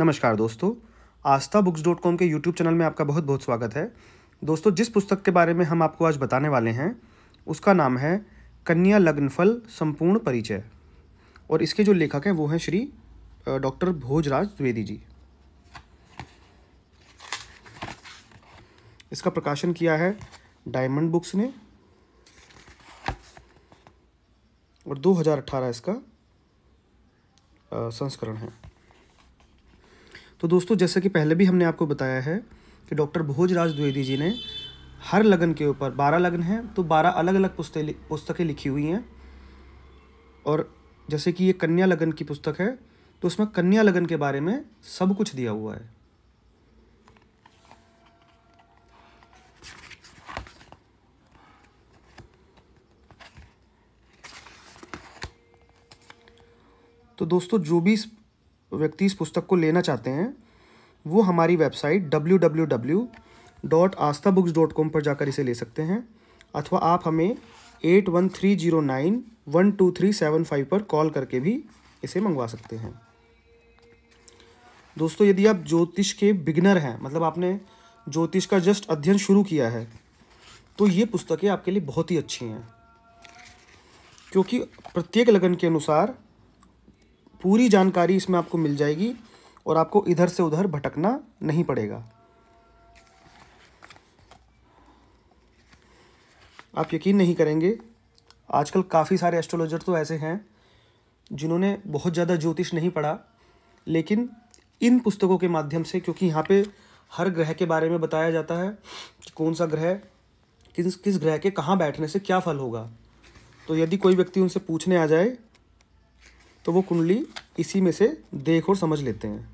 नमस्कार दोस्तों Astha books dot com के यूट्यूब चैनल में आपका बहुत बहुत स्वागत है दोस्तों जिस पुस्तक के बारे में हम आपको आज बताने वाले हैं उसका नाम है कन्या लग्नफल संपूर्ण परिचय और इसके जो लेखक हैं वो हैं श्री डॉक्टर भोजराज द्विवेदी जी इसका प्रकाशन किया है डायमंड बुक्स ने और 2018 इसका संस्करण है तो दोस्तों जैसा कि पहले भी हमने आपको बताया है कि डॉक्टर भोजराज द्विवेदी जी ने हर लगन के ऊपर बारह लगन हैं तो बारह अलग अलग पुस्तकें पुस्तकें लिखी हुई हैं और जैसे कि ये कन्या लगन की पुस्तक है तो उसमें कन्या लगन के बारे में सब कुछ दिया हुआ है तो दोस्तों जो भी इस व्यक्ति इस पुस्तक को लेना चाहते हैं वो हमारी website W W W dot Astha books dot com पर जाकर इसे ले सकते हैं अथवा आप हमें eight one three zero nine one two three seven five पर कॉल करके भी इसे मंगवा सकते हैं दोस्तों यदि आप ज्योतिष के बिगनर हैं मतलब आपने ज्योतिष का जस्ट अध्ययन शुरू किया है तो ये पुस्तकें आपके लिए बहुत ही अच्छी हैं क्योंकि प्रत्येक लगन के अनुसार पूरी जानकारी इसमें आपको मिल जाएगी और आपको इधर से उधर भटकना नहीं पड़ेगा आप यकीन नहीं करेंगे आजकल काफ़ी सारे एस्ट्रोलॉजर तो ऐसे हैं जिन्होंने बहुत ज़्यादा ज्योतिष नहीं पढ़ा लेकिन इन पुस्तकों के माध्यम से क्योंकि यहाँ पे हर ग्रह के बारे में बताया जाता है कि कौन सा ग्रह किस किस ग्रह के कहाँ बैठने से क्या फल होगा तो यदि कोई व्यक्ति उनसे पूछने आ जाए तो वो कुंडली इसी में से देख और समझ लेते हैं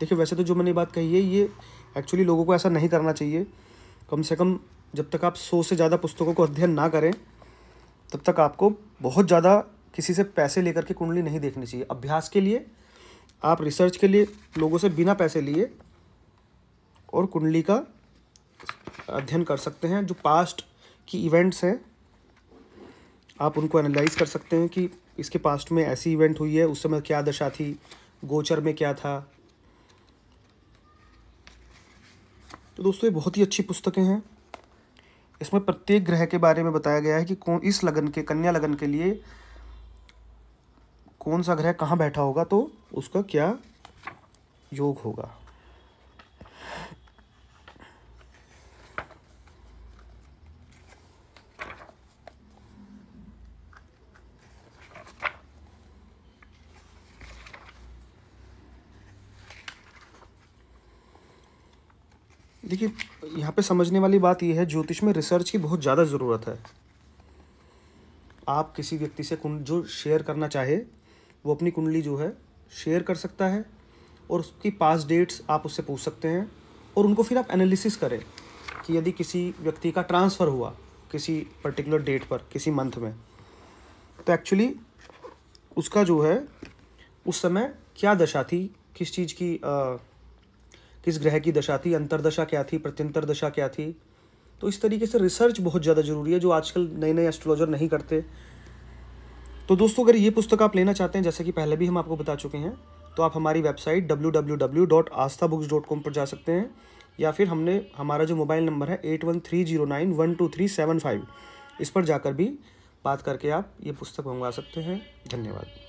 देखिए वैसे तो जो मैंने बात कही है ये एक्चुअली लोगों को ऐसा नहीं करना चाहिए कम से कम जब तक आप सौ से ज़्यादा पुस्तकों को अध्ययन ना करें तब तक आपको बहुत ज़्यादा किसी से पैसे लेकर के कुंडली नहीं देखनी चाहिए अभ्यास के लिए आप रिसर्च के लिए लोगों से बिना पैसे लिए और कुंडली का अध्ययन कर सकते हैं जो पास्ट की इवेंट्स हैं आप उनको एनालाइज कर सकते हैं कि इसके पास्ट में ऐसी इवेंट हुई है उस समय क्या दशा थी गोचर में क्या था तो दोस्तों ये बहुत ही अच्छी पुस्तकें हैं इसमें प्रत्येक ग्रह के बारे में बताया गया है कि कौन इस लगन के कन्या लगन के लिए कौन सा ग्रह कहाँ बैठा होगा तो उसका क्या योग होगा देखिए यहाँ पे समझने वाली बात यह है ज्योतिष में रिसर्च की बहुत ज़्यादा ज़रूरत है आप किसी व्यक्ति से कुंड जो शेयर करना चाहे वो अपनी कुंडली जो है शेयर कर सकता है और उसकी पास डेट्स आप उससे पूछ सकते हैं और उनको फिर आप एनालिसिस करें कि यदि किसी व्यक्ति का ट्रांसफ़र हुआ किसी पर्टिकुलर डेट पर किसी मंथ में तो एक्चुअली उसका जो है उस समय क्या दशा थी किस चीज़ की आ, किस ग्रह की दशा थी अंतरदशा क्या थी प्रत्यंतर दशा क्या थी तो इस तरीके से रिसर्च बहुत ज़्यादा ज़रूरी है जो आजकल नए नए एस्ट्रोलॉजर नहीं करते तो दोस्तों अगर ये पुस्तक आप लेना चाहते हैं जैसे कि पहले भी हम आपको बता चुके हैं तो आप हमारी वेबसाइट डब्ल्यू पर जा सकते हैं या फिर हमने हमारा जो मोबाइल नंबर है eight one three zero nine one two three seven five इस पर जाकर भी बात करके आप ये पुस्तक मंगवा सकते हैं धन्यवाद